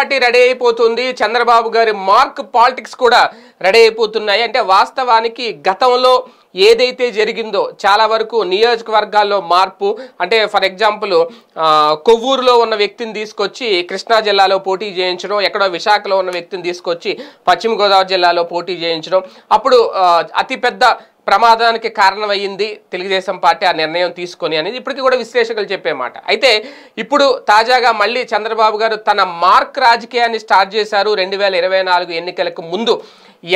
party ready అయిపోతుంది చంద్రబాబు గారి mark politics కూడా రెడీ అయిపోతున్నాయి అంటే వాస్తవానికి గతంలో ఏదైతే జరిగిందో చాలా వరకు నియోజకవర్గాల్లో మార్పు అంటే ఫర్ ఎగ్జాంపుల్ కొవ్వూరులో ఉన్న వ్యక్తిని తీసుకొచ్చి కృష్ణా జిల్లాలో పోటీ చేయించడం ఎక్కడో విశాఖలో ఉన్న వ్యక్తిని తీసుకొచ్చి పశ్చిమ గోదావరి జిల్లాలో పోటీ చేయించడం అప్పుడు అతిపెద్ద ప్రమాదానికి కారణమయ్యింది తెలుగుదేశం పార్టీ ఆ నిర్ణయం తీసుకొని అనేది ఇప్పటికీ కూడా విశ్లేషకులు చెప్పే మాట అయితే ఇప్పుడు తాజాగా మళ్ళీ చంద్రబాబు గారు తన మార్క్ రాజకీయాన్ని స్టార్ట్ చేశారు రెండు వేల ఇరవై నాలుగు ఎన్నికలకు ముందు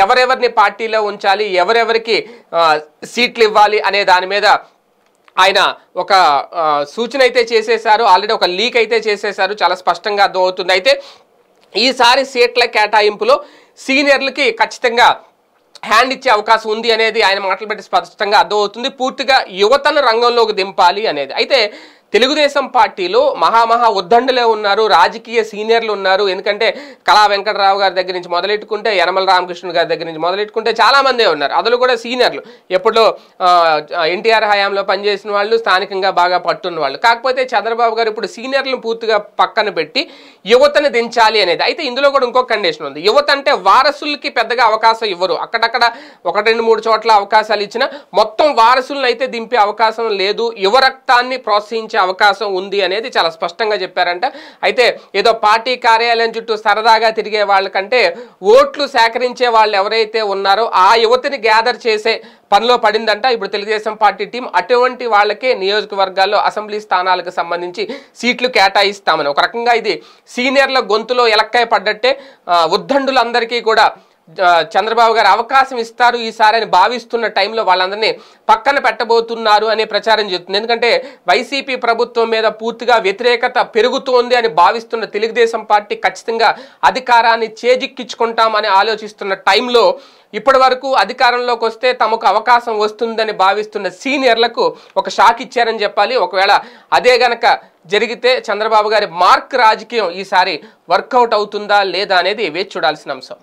ఎవరెవరిని పార్టీలో ఉంచాలి ఎవరెవరికి సీట్లు ఇవ్వాలి అనే దాని మీద ఆయన ఒక సూచన అయితే చేసేశారు ఆల్రెడీ ఒక లీక్ అయితే చేసేశారు చాలా స్పష్టంగా అర్థమవుతుంది అయితే ఈసారి సీట్ల కేటాయింపులో సీనియర్లకి ఖచ్చితంగా హ్యాండ్ ఇచ్చే అవకాశం ఉంది అనేది ఆయన మాటలు పెట్టి స్పష్టంగా అర్థమవుతుంది పూర్తిగా యువతను రంగంలోకి దింపాలి అనేది అయితే తెలుగుదేశం పార్టీలో మహామహా ఉద్దండలే ఉన్నారు రాజకీయ సీనియర్లు ఉన్నారు ఎందుకంటే కళా వెంకటరావు గారి దగ్గర నుంచి మొదలెట్టుకుంటే యనమల రామకృష్ణ గారి దగ్గర నుంచి మొదలెట్టుకుంటే చాలామందే ఉన్నారు అందులో కూడా సీనియర్లు ఎప్పుడో ఎన్టీఆర్ హయాంలో పనిచేసిన వాళ్ళు స్థానికంగా బాగా పట్టున్న వాళ్ళు కాకపోతే చంద్రబాబు గారు ఇప్పుడు సీనియర్లను పూర్తిగా పక్కన పెట్టి యువతను దించాలి అనేది అయితే ఇందులో కూడా ఇంకో కండిషన్ ఉంది యువత అంటే వారసులకి పెద్దగా అవకాశం ఇవ్వరు అక్కడక్కడ ఒకటి రెండు మూడు చోట్ల అవకాశాలు ఇచ్చిన మొత్తం వారసులను అయితే దింపే అవకాశం లేదు యువ రక్తాన్ని ప్రోత్సహించే అవకాశం ఉంది అనేది చాలా స్పష్టంగా చెప్పారంట అయితే ఏదో పార్టీ కార్యాలయం చుట్టూ సరదాగా తిరిగే వాళ్ళకంటే ఓట్లు సేకరించే వాళ్ళు ఎవరైతే ఉన్నారో ఆ యువతిని గ్యాదర్ చేసే పనిలో పడిందంట ఇప్పుడు తెలుగుదేశం పార్టీ టీం అటువంటి వాళ్ళకే నియోజకవర్గాల్లో అసెంబ్లీ స్థానాలకు సంబంధించి సీట్లు కేటాయిస్తామని ఒక రకంగా ఇది సీనియర్ల గొంతులో ఎలక్కాయ పడ్డట్టే ఉద్దండులందరికీ కూడా చంద్రబాబు గారు అవకాశం ఇస్తారు ఈసారి అని భావిస్తున్న టైంలో వాళ్ళందరినీ పక్కన పెట్టబోతున్నారు అనే ప్రచారం చేస్తుంది ఎందుకంటే వైసీపీ ప్రభుత్వం మీద పూర్తిగా వ్యతిరేకత పెరుగుతోంది అని భావిస్తున్న తెలుగుదేశం పార్టీ ఖచ్చితంగా అధికారాన్ని చేజిక్కించుకుంటామని ఆలోచిస్తున్న టైంలో ఇప్పటి వరకు అధికారంలోకి వస్తే తమకు అవకాశం వస్తుందని భావిస్తున్న సీనియర్లకు ఒక షాక్ ఇచ్చారని చెప్పాలి ఒకవేళ అదే గనక జరిగితే చంద్రబాబు గారి మార్క్ రాజకీయం ఈసారి వర్కౌట్ అవుతుందా లేదా అనేది వేచి చూడాల్సిన అంశం